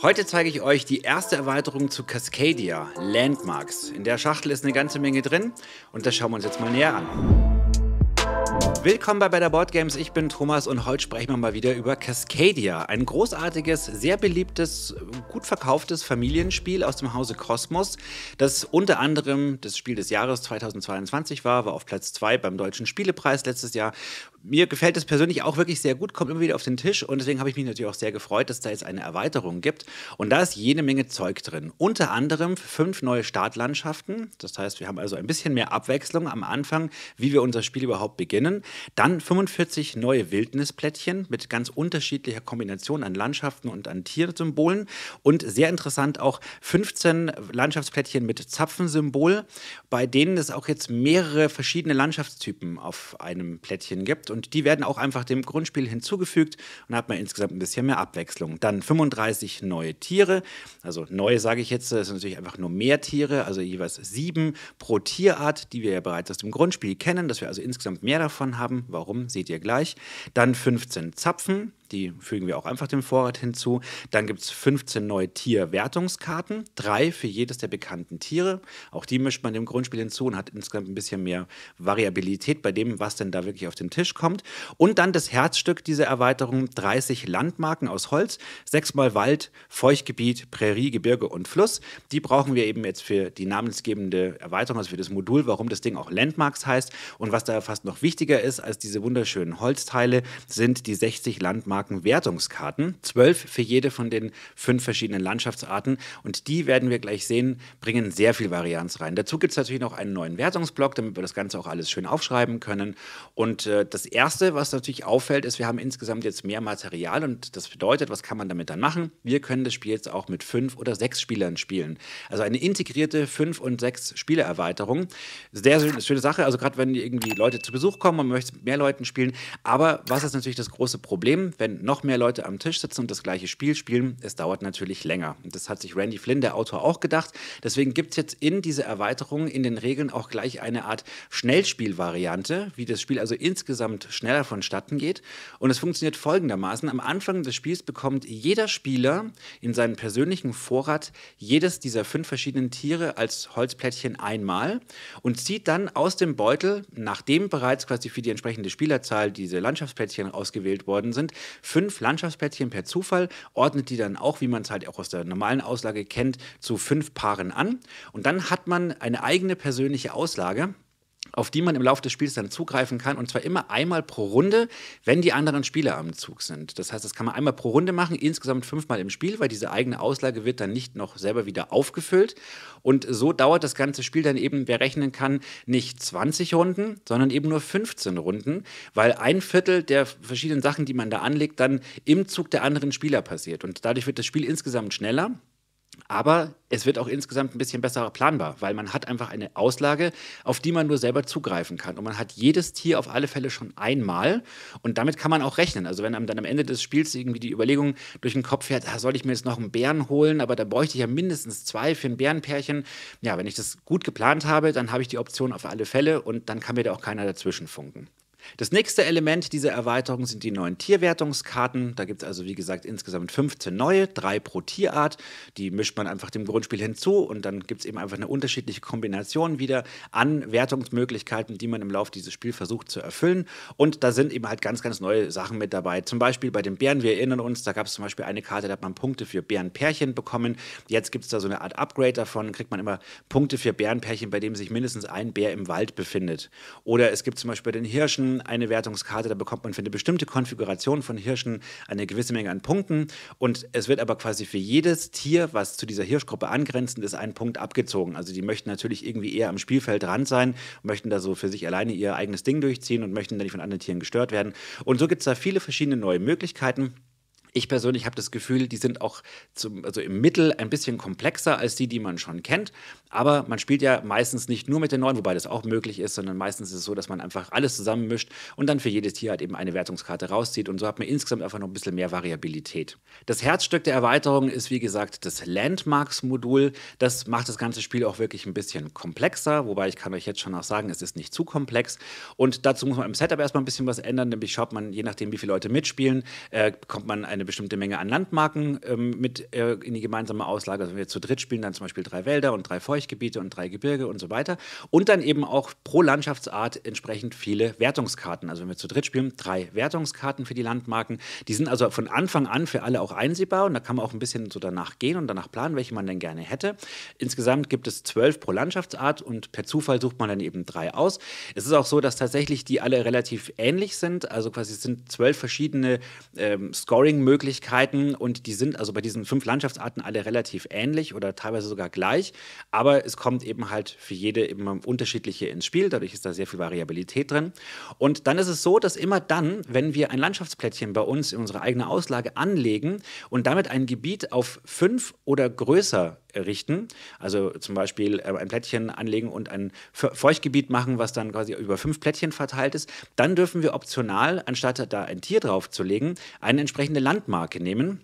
Heute zeige ich euch die erste Erweiterung zu Cascadia, Landmarks. In der Schachtel ist eine ganze Menge drin und das schauen wir uns jetzt mal näher an. Willkommen bei Better Board Games, ich bin Thomas und heute sprechen wir mal wieder über Cascadia. Ein großartiges, sehr beliebtes, gut verkauftes Familienspiel aus dem Hause Kosmos, das unter anderem das Spiel des Jahres 2022 war, war auf Platz 2 beim Deutschen Spielepreis letztes Jahr, mir gefällt es persönlich auch wirklich sehr gut, kommt immer wieder auf den Tisch und deswegen habe ich mich natürlich auch sehr gefreut, dass da jetzt eine Erweiterung gibt. Und da ist jede Menge Zeug drin. Unter anderem fünf neue Startlandschaften. Das heißt, wir haben also ein bisschen mehr Abwechslung am Anfang, wie wir unser Spiel überhaupt beginnen. Dann 45 neue Wildnisplättchen mit ganz unterschiedlicher Kombination an Landschaften und an Tiersymbolen. Und sehr interessant auch 15 Landschaftsplättchen mit Zapfensymbol, bei denen es auch jetzt mehrere verschiedene Landschaftstypen auf einem Plättchen gibt bleibt. Und die werden auch einfach dem Grundspiel hinzugefügt und hat man insgesamt ein bisschen mehr Abwechslung. Dann 35 neue Tiere. Also neue sage ich jetzt, das sind natürlich einfach nur mehr Tiere, also jeweils sieben pro Tierart, die wir ja bereits aus dem Grundspiel kennen, dass wir also insgesamt mehr davon haben. Warum, seht ihr gleich. Dann 15 Zapfen. Die fügen wir auch einfach dem Vorrat hinzu. Dann gibt es 15 neue Tierwertungskarten, drei für jedes der bekannten Tiere. Auch die mischt man dem Grundspiel hinzu und hat insgesamt ein bisschen mehr Variabilität bei dem, was denn da wirklich auf den Tisch kommt. Und dann das Herzstück dieser Erweiterung, 30 Landmarken aus Holz, sechsmal Wald, Feuchtgebiet, Prärie, Gebirge und Fluss. Die brauchen wir eben jetzt für die namensgebende Erweiterung, also für das Modul, warum das Ding auch Landmarks heißt. Und was da fast noch wichtiger ist als diese wunderschönen Holzteile, sind die 60 Landmarken Marken Wertungskarten, zwölf für jede von den fünf verschiedenen Landschaftsarten. Und die werden wir gleich sehen, bringen sehr viel Varianz rein. Dazu gibt es natürlich noch einen neuen Wertungsblock, damit wir das Ganze auch alles schön aufschreiben können. Und äh, das Erste, was natürlich auffällt, ist, wir haben insgesamt jetzt mehr Material und das bedeutet, was kann man damit dann machen? Wir können das Spiel jetzt auch mit fünf oder sechs Spielern spielen. Also eine integrierte fünf und sechs Spielerweiterung. Sehr schöne Sache. Also gerade wenn irgendwie Leute zu Besuch kommen und man möchte mit mehr Leuten spielen. Aber was ist natürlich das große Problem, wenn wenn noch mehr Leute am Tisch sitzen und das gleiche Spiel spielen, es dauert natürlich länger. Und das hat sich Randy Flynn, der Autor, auch gedacht. Deswegen gibt es jetzt in dieser Erweiterung in den Regeln auch gleich eine Art Schnellspielvariante, wie das Spiel also insgesamt schneller vonstatten geht. Und es funktioniert folgendermaßen. Am Anfang des Spiels bekommt jeder Spieler in seinen persönlichen Vorrat jedes dieser fünf verschiedenen Tiere als Holzplättchen einmal und zieht dann aus dem Beutel, nachdem bereits quasi für die entsprechende Spielerzahl diese Landschaftsplättchen ausgewählt worden sind, fünf Landschaftsplätzchen per Zufall, ordnet die dann auch, wie man es halt auch aus der normalen Auslage kennt, zu fünf Paaren an. Und dann hat man eine eigene persönliche Auslage auf die man im Laufe des Spiels dann zugreifen kann. Und zwar immer einmal pro Runde, wenn die anderen Spieler am Zug sind. Das heißt, das kann man einmal pro Runde machen, insgesamt fünfmal im Spiel, weil diese eigene Auslage wird dann nicht noch selber wieder aufgefüllt. Und so dauert das ganze Spiel dann eben, wer rechnen kann, nicht 20 Runden, sondern eben nur 15 Runden, weil ein Viertel der verschiedenen Sachen, die man da anlegt, dann im Zug der anderen Spieler passiert. Und dadurch wird das Spiel insgesamt schneller. Aber es wird auch insgesamt ein bisschen besser planbar, weil man hat einfach eine Auslage, auf die man nur selber zugreifen kann. Und man hat jedes Tier auf alle Fälle schon einmal. Und damit kann man auch rechnen. Also wenn einem dann am Ende des Spiels irgendwie die Überlegung durch den Kopf fährt, ah, soll ich mir jetzt noch einen Bären holen, aber da bräuchte ich ja mindestens zwei für ein Bärenpärchen. Ja, wenn ich das gut geplant habe, dann habe ich die Option auf alle Fälle und dann kann mir da auch keiner dazwischen funken. Das nächste Element dieser Erweiterung sind die neuen Tierwertungskarten. Da gibt es also, wie gesagt, insgesamt 15 neue, drei pro Tierart. Die mischt man einfach dem Grundspiel hinzu und dann gibt es eben einfach eine unterschiedliche Kombination wieder an Wertungsmöglichkeiten, die man im Laufe dieses Spiels versucht zu erfüllen. Und da sind eben halt ganz, ganz neue Sachen mit dabei. Zum Beispiel bei den Bären, wir erinnern uns, da gab es zum Beispiel eine Karte, da hat man Punkte für Bärenpärchen bekommen. Jetzt gibt es da so eine Art Upgrade davon, kriegt man immer Punkte für Bärenpärchen, bei dem sich mindestens ein Bär im Wald befindet. Oder es gibt zum Beispiel bei den Hirschen dann eine Wertungskarte. Da bekommt man für eine bestimmte Konfiguration von Hirschen eine gewisse Menge an Punkten. Und es wird aber quasi für jedes Tier, was zu dieser Hirschgruppe angrenzend ist, ein Punkt abgezogen. Also die möchten natürlich irgendwie eher am Spielfeld dran sein, möchten da so für sich alleine ihr eigenes Ding durchziehen und möchten dann nicht von anderen Tieren gestört werden. Und so gibt es da viele verschiedene neue Möglichkeiten. Ich persönlich habe das Gefühl, die sind auch zum, also im Mittel ein bisschen komplexer als die, die man schon kennt. Aber man spielt ja meistens nicht nur mit den neuen, wobei das auch möglich ist, sondern meistens ist es so, dass man einfach alles zusammenmischt und dann für jedes Tier halt eben eine Wertungskarte rauszieht. Und so hat man insgesamt einfach noch ein bisschen mehr Variabilität. Das Herzstück der Erweiterung ist, wie gesagt, das Landmarks-Modul. Das macht das ganze Spiel auch wirklich ein bisschen komplexer, wobei ich kann euch jetzt schon auch sagen, es ist nicht zu komplex. Und dazu muss man im Setup erstmal ein bisschen was ändern, nämlich schaut man, je nachdem, wie viele Leute mitspielen, äh, bekommt man eine bestimmte Menge an Landmarken ähm, mit äh, in die gemeinsame Auslage. Also wenn wir zu dritt spielen, dann zum Beispiel drei Wälder und drei Feuchtgebiete und drei Gebirge und so weiter. Und dann eben auch pro Landschaftsart entsprechend viele Wertungskarten. Also wenn wir zu dritt spielen, drei Wertungskarten für die Landmarken. Die sind also von Anfang an für alle auch einsehbar und da kann man auch ein bisschen so danach gehen und danach planen, welche man denn gerne hätte. Insgesamt gibt es zwölf pro Landschaftsart und per Zufall sucht man dann eben drei aus. Es ist auch so, dass tatsächlich die alle relativ ähnlich sind. Also quasi sind zwölf verschiedene ähm, Scoring- Möglichkeiten und die sind also bei diesen fünf Landschaftsarten alle relativ ähnlich oder teilweise sogar gleich, aber es kommt eben halt für jede immer unterschiedliche ins Spiel, dadurch ist da sehr viel Variabilität drin. Und dann ist es so, dass immer dann, wenn wir ein Landschaftsplättchen bei uns in unsere eigene Auslage anlegen und damit ein Gebiet auf fünf oder größer richten. Also zum Beispiel äh, ein Plättchen anlegen und ein Feuchtgebiet machen, was dann quasi über fünf Plättchen verteilt ist. Dann dürfen wir optional, anstatt da ein Tier draufzulegen, eine entsprechende Landmarke nehmen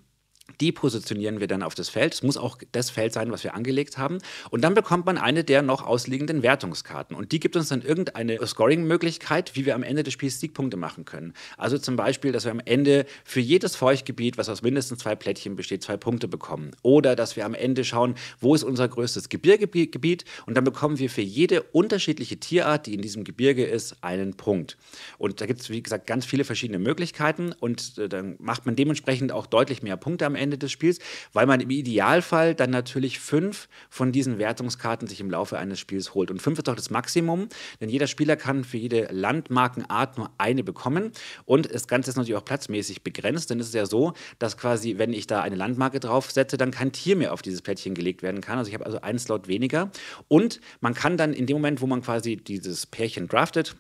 die positionieren wir dann auf das Feld. Es muss auch das Feld sein, was wir angelegt haben. Und dann bekommt man eine der noch ausliegenden Wertungskarten. Und die gibt uns dann irgendeine Scoring-Möglichkeit, wie wir am Ende des Spiels Siegpunkte machen können. Also zum Beispiel, dass wir am Ende für jedes Feuchtgebiet, was aus mindestens zwei Plättchen besteht, zwei Punkte bekommen. Oder dass wir am Ende schauen, wo ist unser größtes Gebirgegebiet. Und dann bekommen wir für jede unterschiedliche Tierart, die in diesem Gebirge ist, einen Punkt. Und da gibt es, wie gesagt, ganz viele verschiedene Möglichkeiten. Und äh, dann macht man dementsprechend auch deutlich mehr Punkte am am Ende des Spiels, weil man im Idealfall dann natürlich fünf von diesen Wertungskarten sich im Laufe eines Spiels holt. Und fünf ist doch das Maximum, denn jeder Spieler kann für jede Landmarkenart nur eine bekommen. Und das Ganze ist natürlich auch platzmäßig begrenzt, denn es ist ja so, dass quasi, wenn ich da eine Landmarke draufsetze, dann kein Tier mehr auf dieses Plättchen gelegt werden kann. Also ich habe also einen Slot weniger. Und man kann dann in dem Moment, wo man quasi dieses Pärchen draftet,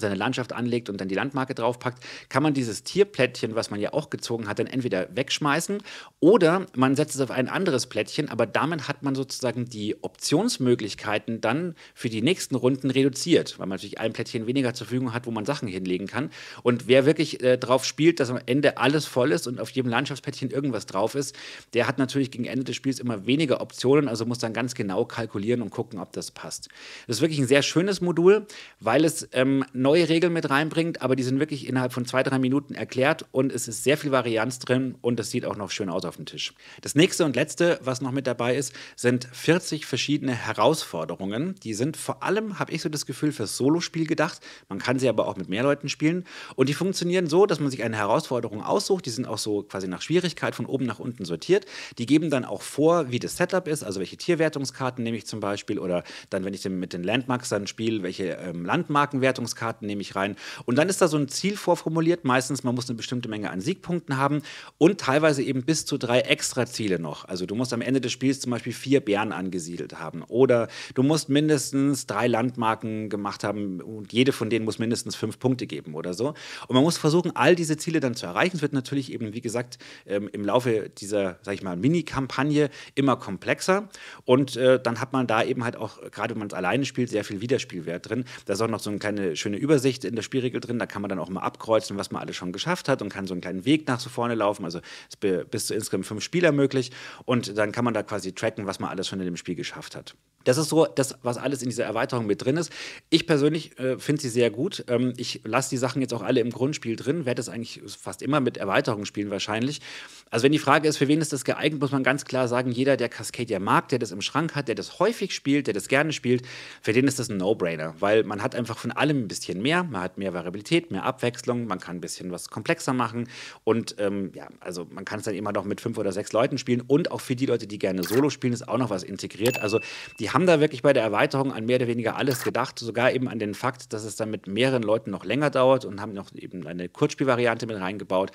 seine Landschaft anlegt und dann die Landmarke draufpackt, kann man dieses Tierplättchen, was man ja auch gezogen hat, dann entweder wegschmeißen oder man setzt es auf ein anderes Plättchen, aber damit hat man sozusagen die Optionsmöglichkeiten dann für die nächsten Runden reduziert, weil man natürlich ein Plättchen weniger zur Verfügung hat, wo man Sachen hinlegen kann. Und wer wirklich äh, drauf spielt, dass am Ende alles voll ist und auf jedem Landschaftsplättchen irgendwas drauf ist, der hat natürlich gegen Ende des Spiels immer weniger Optionen, also muss dann ganz genau kalkulieren und gucken, ob das passt. Das ist wirklich ein sehr schönes Modul, weil es ähm, noch neue Regeln mit reinbringt, aber die sind wirklich innerhalb von zwei, drei Minuten erklärt und es ist sehr viel Varianz drin und das sieht auch noch schön aus auf dem Tisch. Das nächste und letzte, was noch mit dabei ist, sind 40 verschiedene Herausforderungen. Die sind vor allem, habe ich so das Gefühl, fürs Solospiel gedacht. Man kann sie aber auch mit mehr Leuten spielen und die funktionieren so, dass man sich eine Herausforderung aussucht. Die sind auch so quasi nach Schwierigkeit von oben nach unten sortiert. Die geben dann auch vor, wie das Setup ist, also welche Tierwertungskarten nehme ich zum Beispiel oder dann, wenn ich mit den Landmarks dann spiele, welche ähm, Landmarkenwertungskarten Karten nehme ich rein. Und dann ist da so ein Ziel vorformuliert, meistens man muss eine bestimmte Menge an Siegpunkten haben und teilweise eben bis zu drei extra Ziele noch. Also du musst am Ende des Spiels zum Beispiel vier Bären angesiedelt haben oder du musst mindestens drei Landmarken gemacht haben und jede von denen muss mindestens fünf Punkte geben oder so. Und man muss versuchen, all diese Ziele dann zu erreichen. Es wird natürlich eben, wie gesagt, ähm, im Laufe dieser, sag ich mal, Mini-Kampagne immer komplexer und äh, dann hat man da eben halt auch, gerade wenn man es alleine spielt, sehr viel Widerspielwert drin. Da ist auch noch so eine kleine schöne Übung Übersicht in der Spielregel drin. Da kann man dann auch mal abkreuzen, was man alles schon geschafft hat und kann so einen kleinen Weg nach so vorne laufen. Also ist bis zu insgesamt fünf Spieler möglich. Und dann kann man da quasi tracken, was man alles schon in dem Spiel geschafft hat. Das ist so das, was alles in dieser Erweiterung mit drin ist. Ich persönlich äh, finde sie sehr gut. Ähm, ich lasse die Sachen jetzt auch alle im Grundspiel drin, werde das eigentlich fast immer mit Erweiterungen spielen wahrscheinlich. Also wenn die Frage ist, für wen ist das geeignet, muss man ganz klar sagen, jeder, der Cascadia mag, der das im Schrank hat, der das häufig spielt, der das gerne spielt, für den ist das ein No-Brainer, weil man hat einfach von allem ein bisschen mehr, man hat mehr Variabilität, mehr Abwechslung, man kann ein bisschen was komplexer machen und ähm, ja, also man kann es dann immer noch mit fünf oder sechs Leuten spielen und auch für die Leute, die gerne Solo spielen, ist auch noch was integriert. Also die haben haben da wirklich bei der Erweiterung an mehr oder weniger alles gedacht, sogar eben an den Fakt, dass es dann mit mehreren Leuten noch länger dauert und haben noch eben eine Kurzspielvariante mit reingebaut.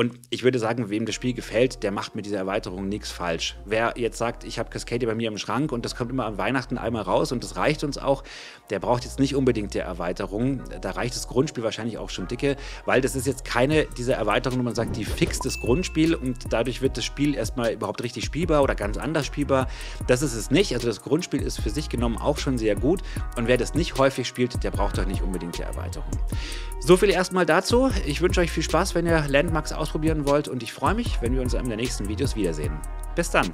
Und ich würde sagen, wem das Spiel gefällt, der macht mit dieser Erweiterung nichts falsch. Wer jetzt sagt, ich habe Cascadia bei mir im Schrank und das kommt immer an Weihnachten einmal raus und das reicht uns auch, der braucht jetzt nicht unbedingt die Erweiterung. Da reicht das Grundspiel wahrscheinlich auch schon dicke, weil das ist jetzt keine dieser Erweiterungen, wo man sagt, die fixt das Grundspiel und dadurch wird das Spiel erstmal überhaupt richtig spielbar oder ganz anders spielbar. Das ist es nicht. Also das Grundspiel ist für sich genommen auch schon sehr gut und wer das nicht häufig spielt, der braucht doch nicht unbedingt die Erweiterung. So viel erstmal dazu. Ich wünsche euch viel Spaß, wenn ihr Landmarks aus ausprobieren wollt und ich freue mich, wenn wir uns in einem der nächsten Videos wiedersehen. Bis dann!